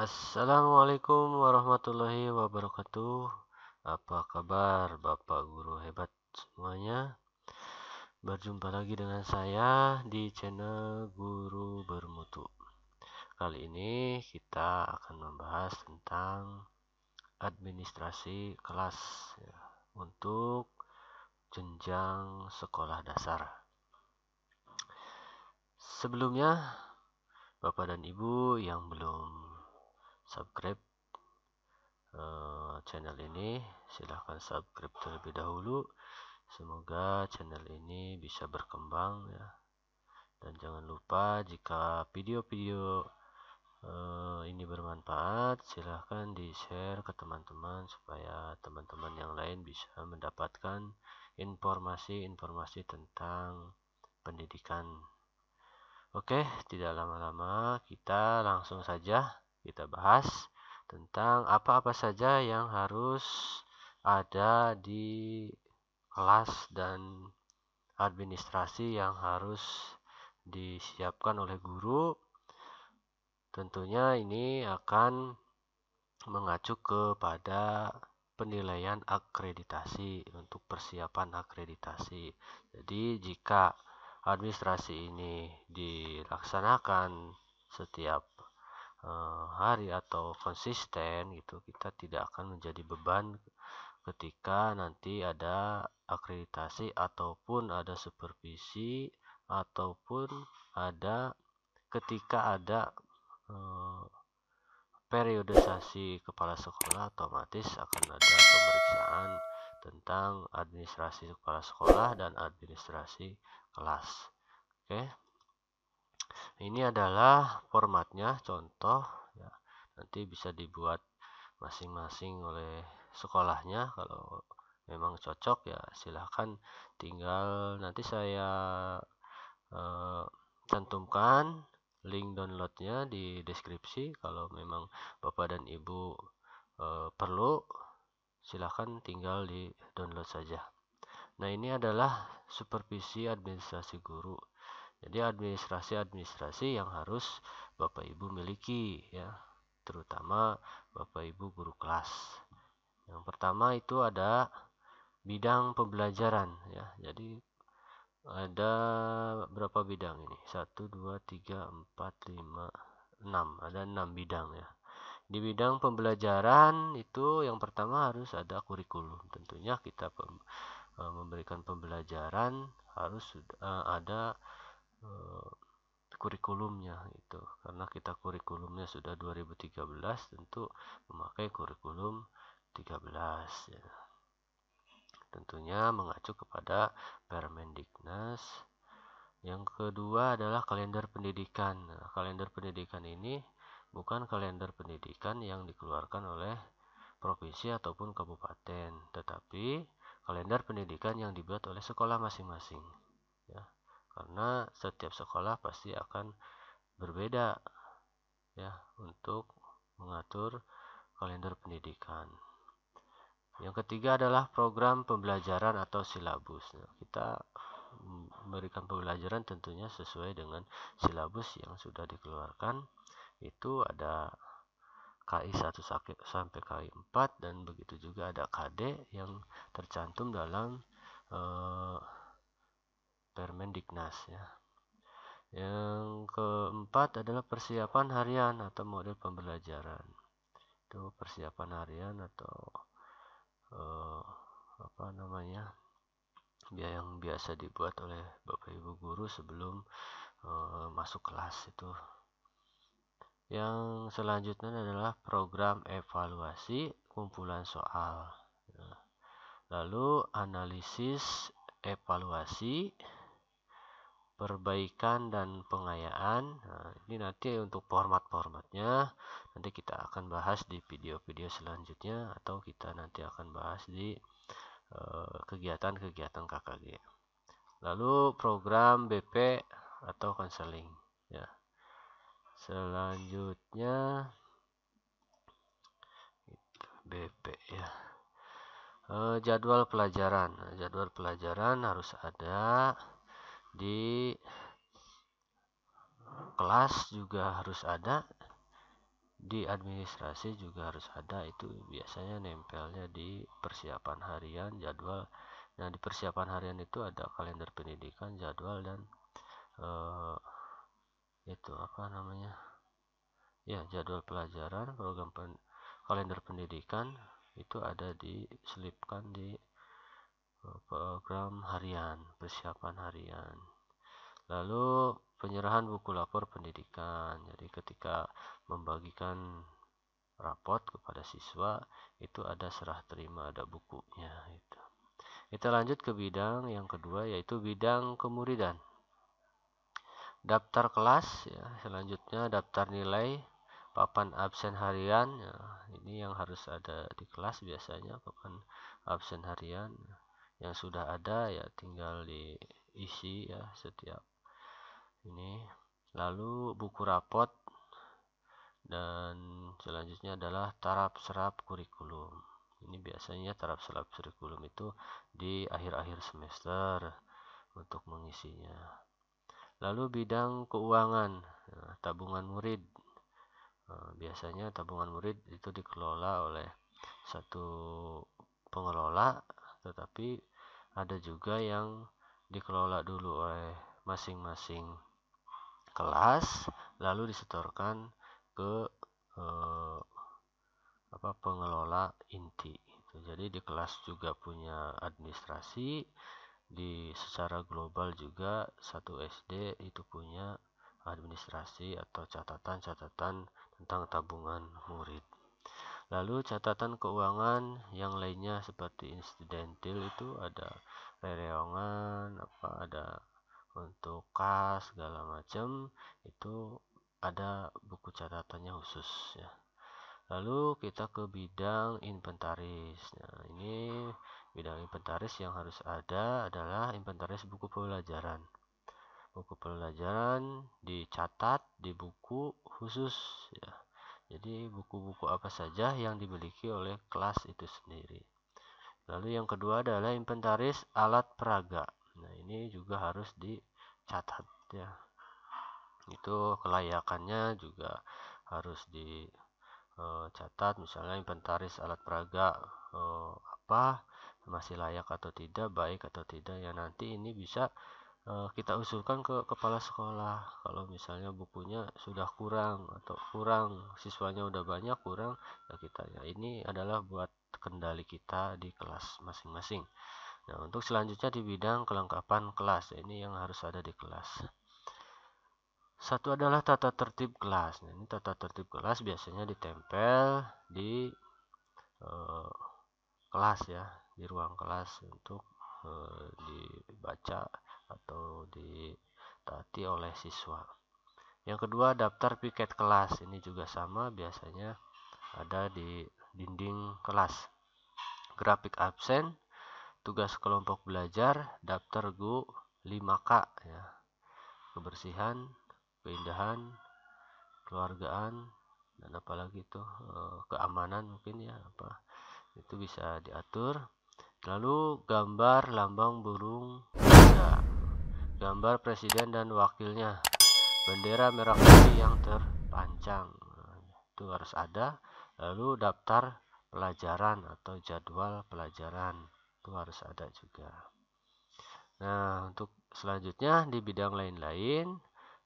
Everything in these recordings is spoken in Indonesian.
Assalamualaikum warahmatullahi wabarakatuh. Apa kabar Bapak guru hebat semuanya? Berjumpa lagi dengan saya di channel Guru Bermutu. Kali ini kita akan membahas tentang administrasi kelas ya, untuk jenjang sekolah dasar. Sebelumnya, Bapak dan Ibu yang belum subscribe uh, channel ini silahkan subscribe terlebih dahulu semoga channel ini bisa berkembang ya dan jangan lupa jika video-video uh, ini bermanfaat silahkan di share ke teman-teman supaya teman-teman yang lain bisa mendapatkan informasi-informasi tentang pendidikan oke tidak lama-lama kita langsung saja kita bahas tentang apa-apa saja yang harus ada di kelas dan administrasi yang harus disiapkan oleh guru. Tentunya ini akan mengacu kepada penilaian akreditasi untuk persiapan akreditasi. Jadi jika administrasi ini dilaksanakan setiap Eh, hari atau konsisten gitu kita tidak akan menjadi beban ketika nanti ada akreditasi ataupun ada supervisi ataupun ada ketika ada uh, periodisasi kepala sekolah otomatis akan ada pemeriksaan tentang administrasi kepala sekolah dan administrasi kelas. Oke. Okay ini adalah formatnya contoh ya nanti bisa dibuat masing-masing oleh sekolahnya kalau memang cocok ya silahkan tinggal nanti saya eh, cantumkan link downloadnya di deskripsi kalau memang bapak dan ibu eh, perlu silahkan tinggal di download saja nah ini adalah supervisi administrasi guru jadi administrasi-administrasi yang harus Bapak Ibu miliki ya, terutama Bapak Ibu guru kelas. Yang pertama itu ada bidang pembelajaran ya. Jadi ada berapa bidang ini? 1 2 3 4 5 6. Ada 6 bidang ya. Di bidang pembelajaran itu yang pertama harus ada kurikulum. Tentunya kita pem, eh, memberikan pembelajaran harus uh, ada Eh, kurikulumnya itu karena kita kurikulumnya sudah 2013 tentu memakai kurikulum 13 ya. tentunya mengacu kepada Permendiknas yang kedua adalah kalender pendidikan nah, kalender pendidikan ini bukan kalender pendidikan yang dikeluarkan oleh provinsi ataupun kabupaten tetapi kalender pendidikan yang dibuat oleh sekolah masing-masing karena setiap sekolah pasti akan berbeda ya untuk mengatur kalender pendidikan. Yang ketiga adalah program pembelajaran atau silabus. Nah, kita memberikan pembelajaran tentunya sesuai dengan silabus yang sudah dikeluarkan. Itu ada KI 1 sampai KI 4 dan begitu juga ada KD yang tercantum dalam eh, Permendiknas ya. Yang keempat adalah persiapan harian atau model pembelajaran. Itu persiapan harian atau eh, apa namanya? biaya yang biasa dibuat oleh Bapak Ibu guru sebelum eh, masuk kelas itu. Yang selanjutnya adalah program evaluasi kumpulan soal. Lalu analisis evaluasi perbaikan dan pengayaan. Nah, ini nanti untuk format-formatnya nanti kita akan bahas di video-video selanjutnya atau kita nanti akan bahas di eh, kegiatan-kegiatan uh, KKG. Lalu program BP atau konseling ya. Selanjutnya BP ya. Uh, jadwal pelajaran. Nah, jadwal pelajaran harus ada di kelas juga harus ada di administrasi juga harus ada itu biasanya nempelnya di persiapan harian jadwal nah di persiapan harian itu ada kalender pendidikan jadwal dan eh, itu apa namanya ya jadwal pelajaran program pen, kalender pendidikan itu ada diselipkan di program harian persiapan harian lalu penyerahan buku lapor pendidikan jadi ketika membagikan rapot kepada siswa itu ada serah terima ada bukunya itu kita lanjut ke bidang yang kedua yaitu bidang kemuridan daftar kelas ya selanjutnya daftar nilai papan absen harian ya, ini yang harus ada di kelas biasanya papan absen harian yang sudah ada ya tinggal diisi ya setiap ini lalu buku rapot dan selanjutnya adalah tarap serap kurikulum ini biasanya tarap serap kurikulum itu di akhir-akhir semester untuk mengisinya lalu bidang keuangan nah, tabungan murid nah, biasanya tabungan murid itu dikelola oleh satu pengelola tetapi ada juga yang dikelola dulu oleh masing-masing kelas lalu disetorkan ke eh, apa pengelola inti jadi di kelas juga punya administrasi di secara global juga satu SD itu punya administrasi atau catatan-catatan tentang tabungan murid Lalu catatan keuangan yang lainnya seperti insidentil itu ada rereongan, apa ada untuk kas segala macam itu ada buku catatannya khusus ya. Lalu kita ke bidang inventaris. Nah, ini bidang inventaris yang harus ada adalah inventaris buku pelajaran. Buku pelajaran dicatat di buku khusus ya jadi buku-buku apa saja yang dimiliki oleh kelas itu sendiri. Lalu yang kedua adalah inventaris alat peraga. Nah, ini juga harus dicatat ya. Itu kelayakannya juga harus dicatat eh, misalnya inventaris alat peraga eh, apa masih layak atau tidak, baik atau tidak ya nanti ini bisa Eh, kita usulkan ke kepala sekolah kalau misalnya bukunya sudah kurang atau kurang siswanya udah banyak kurang ya kita ya ini adalah buat kendali kita di kelas masing-masing nah untuk selanjutnya di bidang kelengkapan kelas ya, ini yang harus ada di kelas satu adalah tata tertib kelas nah, ini tata tertib kelas biasanya ditempel di eh, kelas ya di ruang kelas untuk eh, dibaca atau ditaati oleh siswa. Yang kedua, daftar piket kelas. Ini juga sama, biasanya ada di dinding kelas. Grafik absen, tugas kelompok belajar, daftar GU 5K ya. Kebersihan, keindahan, keluargaan, dan apalagi itu eh, keamanan mungkin ya apa itu bisa diatur lalu gambar lambang burung gambar presiden dan wakilnya bendera merah putih yang terpanjang itu harus ada lalu daftar pelajaran atau jadwal pelajaran itu harus ada juga nah untuk selanjutnya di bidang lain-lain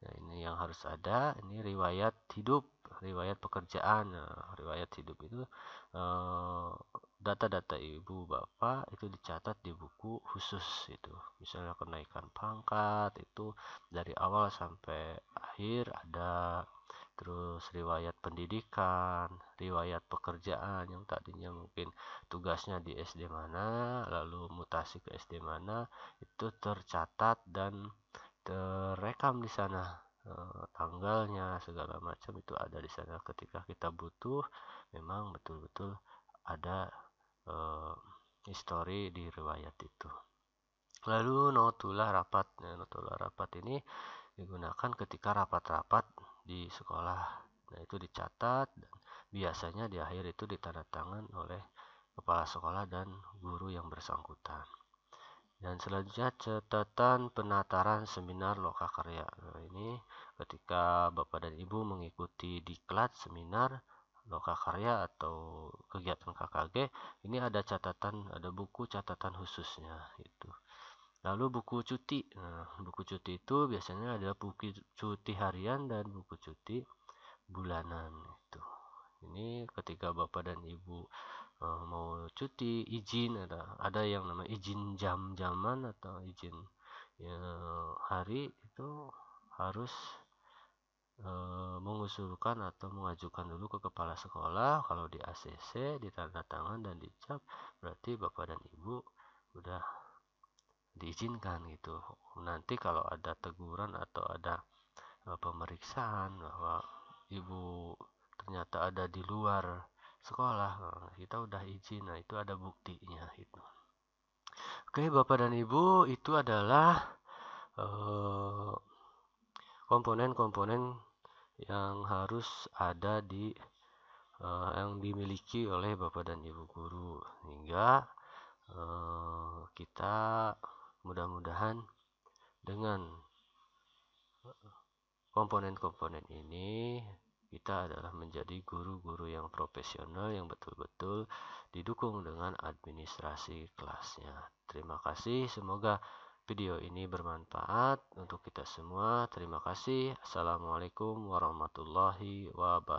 nah ini yang harus ada ini riwayat hidup riwayat pekerjaan nah, riwayat hidup itu eh, data-data uh, ibu bapak itu dicatat di buku khusus itu misalnya kenaikan pangkat itu dari awal sampai akhir ada terus riwayat pendidikan riwayat pekerjaan yang tadinya mungkin tugasnya di SD mana lalu mutasi ke SD mana itu tercatat dan terekam di sana Eh, tanggalnya segala macam itu ada di sana ketika kita butuh memang betul-betul ada e, eh, histori di riwayat itu lalu notulah rapat ya, notulah rapat ini digunakan ketika rapat-rapat di sekolah nah itu dicatat dan biasanya di akhir itu ditandatangan oleh kepala sekolah dan guru yang bersangkutan dan selanjutnya catatan penataran seminar lokakarya nah, ini ketika bapak dan ibu mengikuti diklat seminar lokakarya atau kegiatan KKG ini ada catatan ada buku catatan khususnya itu lalu buku cuti nah, buku cuti itu biasanya ada buku cuti harian dan buku cuti bulanan itu ini ketika bapak dan ibu uh, mau cuti izin ada ada yang namanya izin jam-jaman atau izin ya, hari itu harus e, mengusulkan atau mengajukan dulu ke kepala sekolah kalau di ACC ditanda tangan dan dicap berarti bapak dan ibu udah diizinkan gitu nanti kalau ada teguran atau ada e, pemeriksaan bahwa ibu ternyata ada di luar sekolah kita udah izin nah itu ada buktinya itu oke bapak dan ibu itu adalah eh, komponen-komponen uh, yang harus ada di uh, yang dimiliki oleh bapak dan ibu guru hingga uh, eh, kita mudah-mudahan dengan komponen-komponen ini kita adalah menjadi guru-guru yang profesional yang betul-betul didukung dengan administrasi kelasnya. Terima kasih, semoga video ini bermanfaat untuk kita semua. Terima kasih. Assalamualaikum warahmatullahi wabarakatuh.